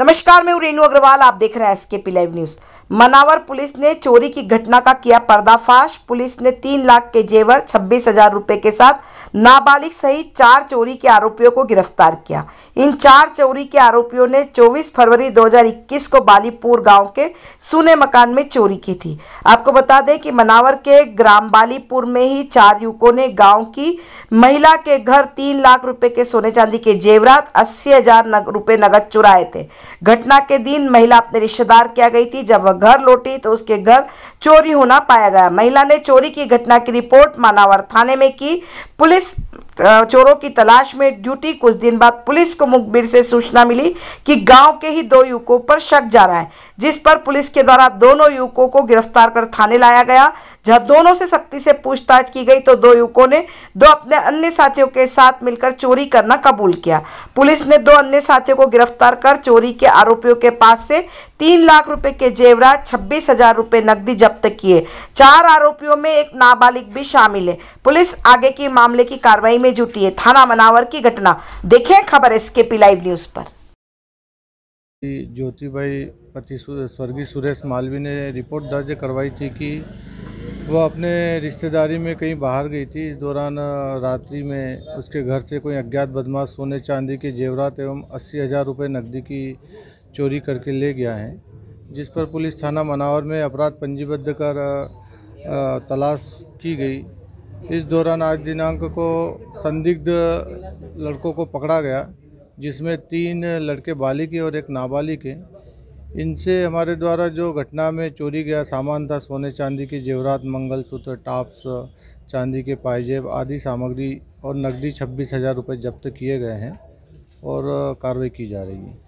नमस्कार मैं रेणु अग्रवाल आप देख रहे हैं SK P live news Manawar police ने चोरी की घटना का किया पर्दाफाश पुलिस ने तीन लाख के जेवर छब्बीस हजार रुपए के साथ नाबालिग सहित चार चोरी के आरोपियों को गिरफ्तार किया इन चार चोरी के आरोपियों ने 24 फरवरी 2021 को बालीपुर गांव के सूने मकान में चोरी की थी आपको बता दें कि मनावर के ग्राम बालीपुर में ही चार युवकों ने गाँव की महिला के घर तीन लाख रुपये के सोने चांदी के जेवरात अस्सी हजार नग, रुपये नगद चुराए थे घटना के दिन महिला अपने रिश्तेदार के आ गई थी जब वह घर लौटी तो उसके घर चोरी होना पाया गया महिला ने चोरी की घटना की रिपोर्ट मानावर थाने में की पुलिस चोरों की तलाश में ड्यूटी कुछ दिन बाद पुलिस को मुखबिर से सूचना मिली कि गांव के ही दो युवकों पर शक जा रहा है जिस पर पुलिस के द्वारा दोनों युवकों को गिरफ्तार कर थाने लाया गया जहां दोनों से सख्ती से पूछताछ की गई तो दो युवकों ने दो अपने अन्य साथियों के साथ मिलकर चोरी करना कबूल किया पुलिस ने दो अन्य साथियों को गिरफ्तार कर चोरी के आरोपियों के पास से तीन लाख रुपए के जेवरा छब्बीस हजार रुपए नकदी जब्त किए चार आरोपियों में एक नाबालिग भी शामिल है पुलिस आगे की मामले की कार्रवाई में में जुटी है थाना मनावर की घटना देखें खबर इसके पी लाइव न्यूज पर भाई पति स्वर्गीय सुरेश मालवी ने रिपोर्ट दर्ज करवाई थी कि वह अपने रिश्तेदारी में कहीं बाहर गई थी इस दौरान रात्रि में उसके घर से कोई अज्ञात बदमाश सोने चांदी के जेवरात एवं अस्सी हज़ार रुपये नकदी की चोरी करके ले गया है जिस पर पुलिस थाना मनावर में अपराध पंजीबद्ध कर तलाश की गई इस दौरान आज दिनांक को संदिग्ध लड़कों को पकड़ा गया जिसमें तीन लड़के बालिग और एक नाबालिग हैं इनसे हमारे द्वारा जो घटना में चोरी गया सामान था सोने चांदी के जेवरात मंगलसूत्र टाप्स चांदी के पायजेब आदि सामग्री और नकदी छब्बीस हज़ार रुपये जब्त किए गए हैं और कार्रवाई की जा रही है